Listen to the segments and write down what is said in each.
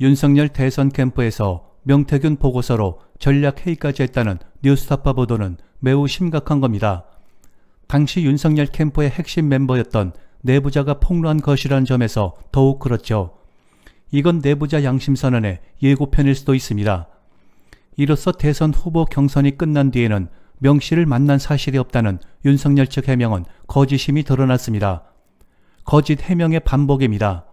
윤석열 대선 캠프에서 명태균 보고서로 전략회의까지 했다는 뉴스타파 보도는 매우 심각한 겁니다. 당시 윤석열 캠프의 핵심 멤버였던 내부자가 폭로한 것이라는 점에서 더욱 그렇죠. 이건 내부자 양심선언의 예고편일 수도 있습니다. 이로써 대선 후보 경선이 끝난 뒤에는 명 씨를 만난 사실이 없다는 윤석열 측 해명은 거짓임이 드러났습니다. 거짓 해명의 반복입니다.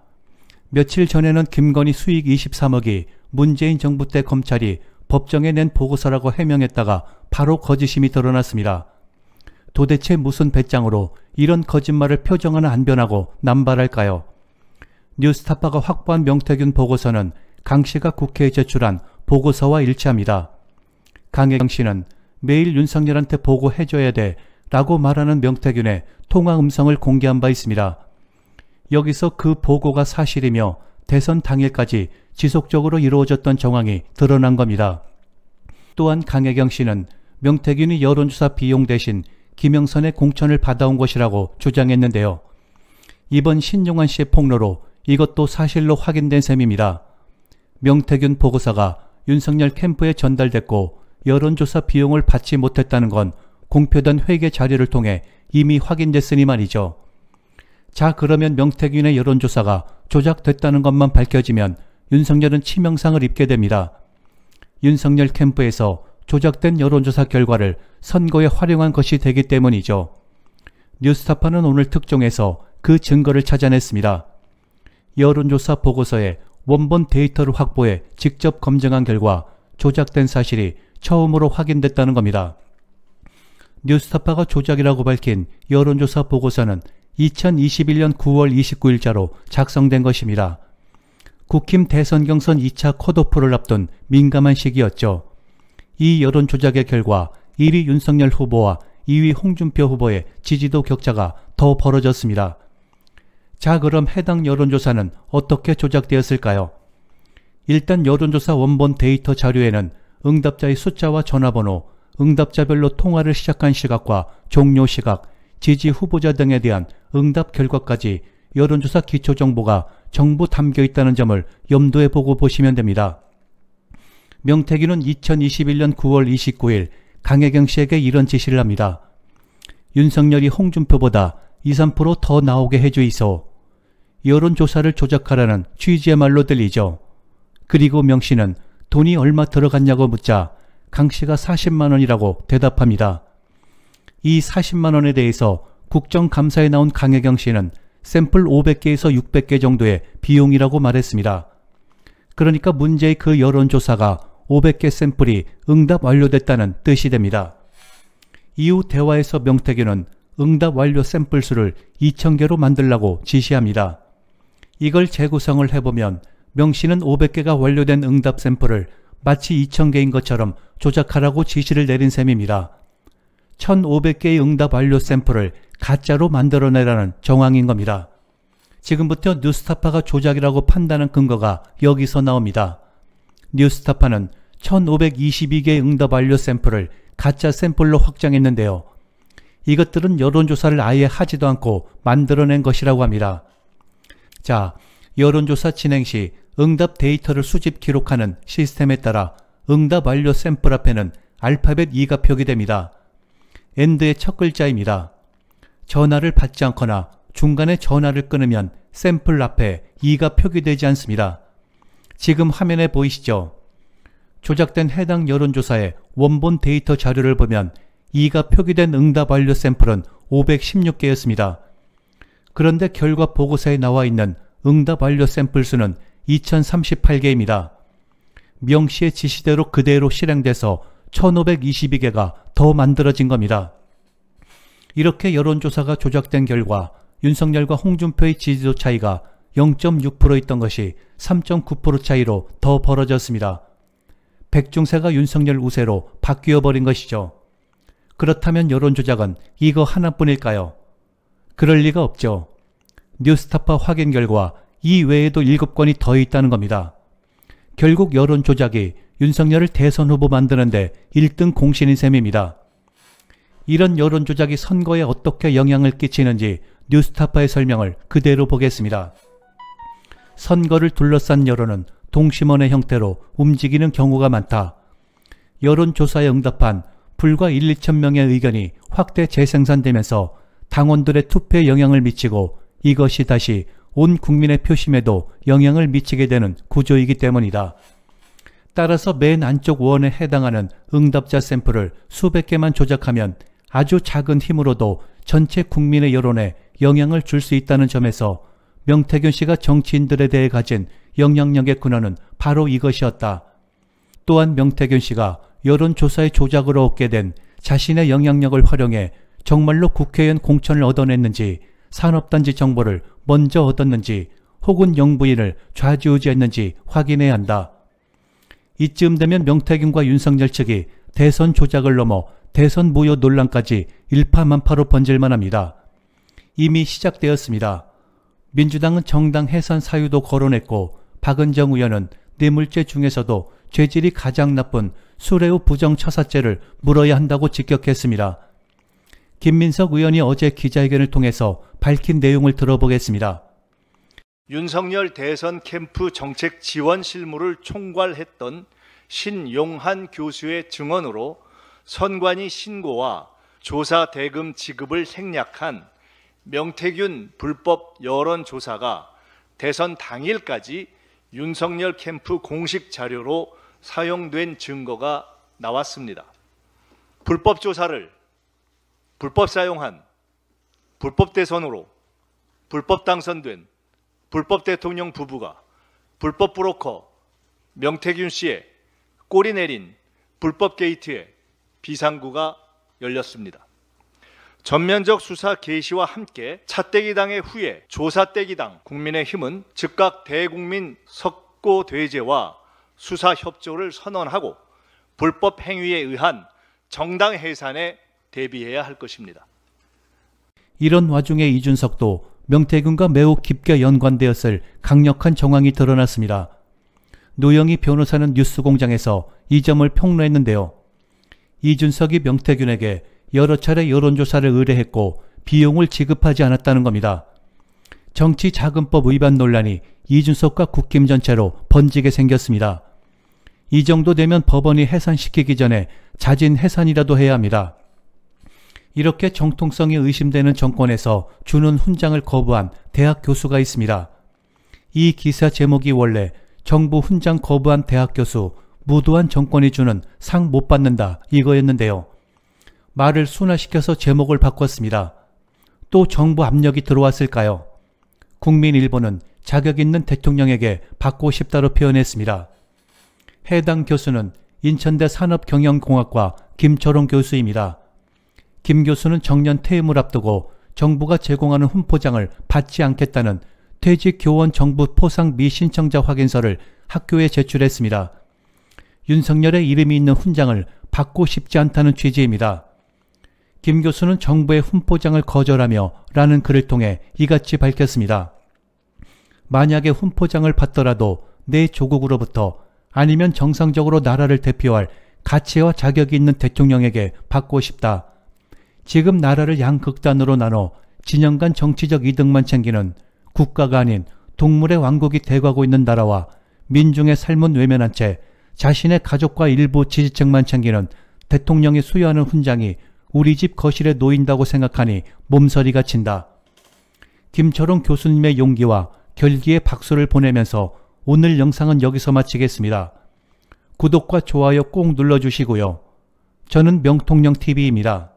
며칠 전에는 김건희 수익 23억이 문재인 정부 때 검찰이 법정에 낸 보고서라고 해명했다가 바로 거짓임이 드러났습니다. 도대체 무슨 배짱으로 이런 거짓말을 표정하는 안변하고 남발할까요? 뉴스타파가 확보한 명태균 보고서는 강 씨가 국회에 제출한 보고서와 일치합니다. 강혜경 씨는 매일 윤석열한테 보고해줘야 돼 라고 말하는 명태균의 통화 음성을 공개한 바 있습니다. 여기서 그 보고가 사실이며 대선 당일까지 지속적으로 이루어졌던 정황이 드러난 겁니다. 또한 강혜경 씨는 명태균이 여론조사 비용 대신 김영선의 공천을 받아온 것이라고 주장했는데요. 이번 신용환 씨의 폭로로 이것도 사실로 확인된 셈입니다. 명태균 보고서가 윤석열 캠프에 전달됐고 여론조사 비용을 받지 못했다는 건공표된 회계 자료를 통해 이미 확인됐으니 말이죠. 자 그러면 명태균의 여론조사가 조작됐다는 것만 밝혀지면 윤석열은 치명상을 입게 됩니다. 윤석열 캠프에서 조작된 여론조사 결과를 선거에 활용한 것이 되기 때문이죠. 뉴스타파는 오늘 특종에서 그 증거를 찾아냈습니다. 여론조사 보고서에 원본 데이터를 확보해 직접 검증한 결과 조작된 사실이 처음으로 확인됐다는 겁니다. 뉴스타파가 조작이라고 밝힌 여론조사 보고서는 2021년 9월 29일자로 작성된 것입니다. 국힘 대선 경선 2차 컷오프를 앞둔 민감한 시기였죠. 이 여론 조작의 결과 1위 윤석열 후보와 2위 홍준표 후보의 지지도 격차가 더 벌어졌습니다. 자 그럼 해당 여론조사는 어떻게 조작되었을까요? 일단 여론조사 원본 데이터 자료에는 응답자의 숫자와 전화번호, 응답자별로 통화를 시작한 시각과 종료 시각, 지지 후보자 등에 대한 응답 결과까지 여론조사 기초정보가 정부 담겨 있다는 점을 염두에 보고 보시면 됩니다. 명태균은 2021년 9월 29일 강혜경 씨에게 이런 지시를 합니다. 윤석열이 홍준표보다 2, 3%더 나오게 해줘 있어. 여론조사를 조작하라는 취지의 말로 들리죠. 그리고 명 씨는 돈이 얼마 들어갔냐고 묻자 강 씨가 40만 원이라고 대답합니다. 이 40만 원에 대해서 국정감사에 나온 강혜경 씨는 샘플 500개에서 600개 정도의 비용이라고 말했습니다. 그러니까 문제의 그 여론조사가 500개 샘플이 응답 완료됐다는 뜻이 됩니다. 이후 대화에서 명태균은 응답 완료 샘플 수를 2,000개로 만들라고 지시합니다. 이걸 재구성을 해보면 명 씨는 500개가 완료된 응답 샘플을 마치 2,000개인 것처럼 조작하라고 지시를 내린 셈입니다. 1,500개의 응답 완료 샘플을 가짜로 만들어내라는 정황인 겁니다. 지금부터 뉴스타파가 조작이라고 판단한 근거가 여기서 나옵니다. 뉴스타파는 1522개의 응답 완료 샘플을 가짜 샘플로 확장했는데요. 이것들은 여론조사를 아예 하지도 않고 만들어낸 것이라고 합니다. 자, 여론조사 진행 시 응답 데이터를 수집 기록하는 시스템에 따라 응답 완료 샘플 앞에는 알파벳 2가 표기됩니다. 엔드의 첫 글자입니다. 전화를 받지 않거나 중간에 전화를 끊으면 샘플 앞에 e 가 표기되지 않습니다. 지금 화면에 보이시죠? 조작된 해당 여론조사의 원본 데이터 자료를 보면 e 가 표기된 응답 완료 샘플은 516개였습니다. 그런데 결과 보고서에 나와 있는 응답 완료 샘플 수는 2038개입니다. 명시의 지시대로 그대로 실행돼서 1522개가 더 만들어진 겁니다. 이렇게 여론조사가 조작된 결과 윤석열과 홍준표의 지지도 차이가 0.6%였던 것이 3.9% 차이로 더 벌어졌습니다. 백중세가 윤석열 우세로 바뀌어 버린 것이죠. 그렇다면 여론조작은 이거 하나뿐일까요? 그럴 리가 없죠. 뉴스타파 확인 결과 이 외에도 7건이 더 있다는 겁니다. 결국 여론조작이 윤석열을 대선 후보 만드는데 1등 공신인 셈입니다. 이런 여론조작이 선거에 어떻게 영향을 끼치는지 뉴스타파의 설명을 그대로 보겠습니다. 선거를 둘러싼 여론은 동심원의 형태로 움직이는 경우가 많다. 여론조사에 응답한 불과 1, 2천 명의 의견이 확대 재생산되면서 당원들의 투표에 영향을 미치고 이것이 다시 온 국민의 표심에도 영향을 미치게 되는 구조이기 때문이다. 따라서 맨 안쪽 원에 해당하는 응답자 샘플을 수백 개만 조작하면 아주 작은 힘으로도 전체 국민의 여론에 영향을 줄 수 있다는 점에서 명태균 씨가 정치인들에 대해 가진 영향력의 근원은 바로 이것이었다. 또한 명태균 씨가 여론조사의 조작으로 얻게 된 자신의 영향력을 활용해 정말로 국회의원 공천을 얻어냈는지 산업단지 정보를 먼저 얻었는지 혹은 영부인을 좌지우지했는지 확인해야 한다. 이쯤 되면 명태균과 윤석열 측이 대선 조작을 넘어 대선 무효 논란까지 일파만파로 번질만 합니다. 이미 시작되었습니다. 민주당은 정당 해산 사유도 거론했고 박은정 의원은 뇌물죄 중에서도 죄질이 가장 나쁜 수레우 부정처사죄를 물어야 한다고 직격했습니다. 김민석 의원이 어제 기자회견을 통해서 밝힌 내용을 들어보겠습니다. 윤석열 대선 캠프 정책 지원 실무를 총괄했던 신용한 교수의 증언으로 선관위 신고와 조사 대금 지급을 생략한 명태균 불법 여론조사가 대선 당일까지 윤석열 캠프 공식 자료로 사용된 증거가 나왔습니다. 불법 조사를 불법 사용한 불법 대선으로 불법 당선된 불법 대통령 부부가 불법 브로커 명태균 씨의 꼬리 내린 불법 게이트에 비상구가 열렸습니다. 전면적 수사 개시와 함께 차떼기당의 후에 조사떼기당 국민의힘은 즉각 대국민 석고대제와 수사 협조를 선언하고 불법 행위에 의한 정당 해산에 대비해야 할 것입니다. 이런 와중에 이준석도 명태균과 매우 깊게 연관되었을 강력한 정황이 드러났습니다. 노영희 변호사는 뉴스공장에서 이 점을 폭로했는데요. 이준석이 명태균에게 여러 차례 여론조사를 의뢰했고 비용을 지급하지 않았다는 겁니다. 정치자금법 위반 논란이 이준석과 국힘 전체로 번지게 생겼습니다. 이 정도 되면 법원이 해산시키기 전에 자진 해산이라도 해야 합니다. 이렇게 정통성이 의심되는 정권에서 주는 훈장을 거부한 대학 교수가 있습니다. 이 기사 제목이 원래 정부 훈장 거부한 대학 교수, 무도한 정권이 주는 상 못 받는다 이거였는데요. 말을 순화시켜서 제목을 바꿨습니다. 또 정부 압력이 들어왔을까요? 국민 일본은 자격 있는 대통령에게 받고 싶다로 표현했습니다. 해당 교수는 인천대 산업경영공학과 김철홍 교수입니다. 김 교수는 정년 퇴임을 앞두고 정부가 제공하는 훈포장을 받지 않겠다는 퇴직 교원 정부 포상 미신청자 확인서를 학교에 제출했습니다. 윤석열의 이름이 있는 훈장을 받고 싶지 않다는 취지입니다. 김 교수는 정부의 훈포장을 거절하며 라는 글을 통해 이같이 밝혔습니다. 만약에 훈포장을 받더라도 내 조국으로부터 아니면 정상적으로 나라를 대표할 가치와 자격이 있는 대통령에게 받고 싶다. 지금 나라를 양극단으로 나눠 진영 간 정치적 이득만 챙기는 국가가 아닌 동물의 왕국이 돼가고 있는 나라와 민중의 삶은 외면한 채 자신의 가족과 일부 지지층만 챙기는 대통령이 수여하는 훈장이 우리 집 거실에 놓인다고 생각하니 몸서리가 친다. 김철웅 교수님의 용기와 결기에 박수를 보내면서 오늘 영상은 여기서 마치겠습니다. 구독과 좋아요 꼭 눌러주시고요. 저는 명통령TV입니다.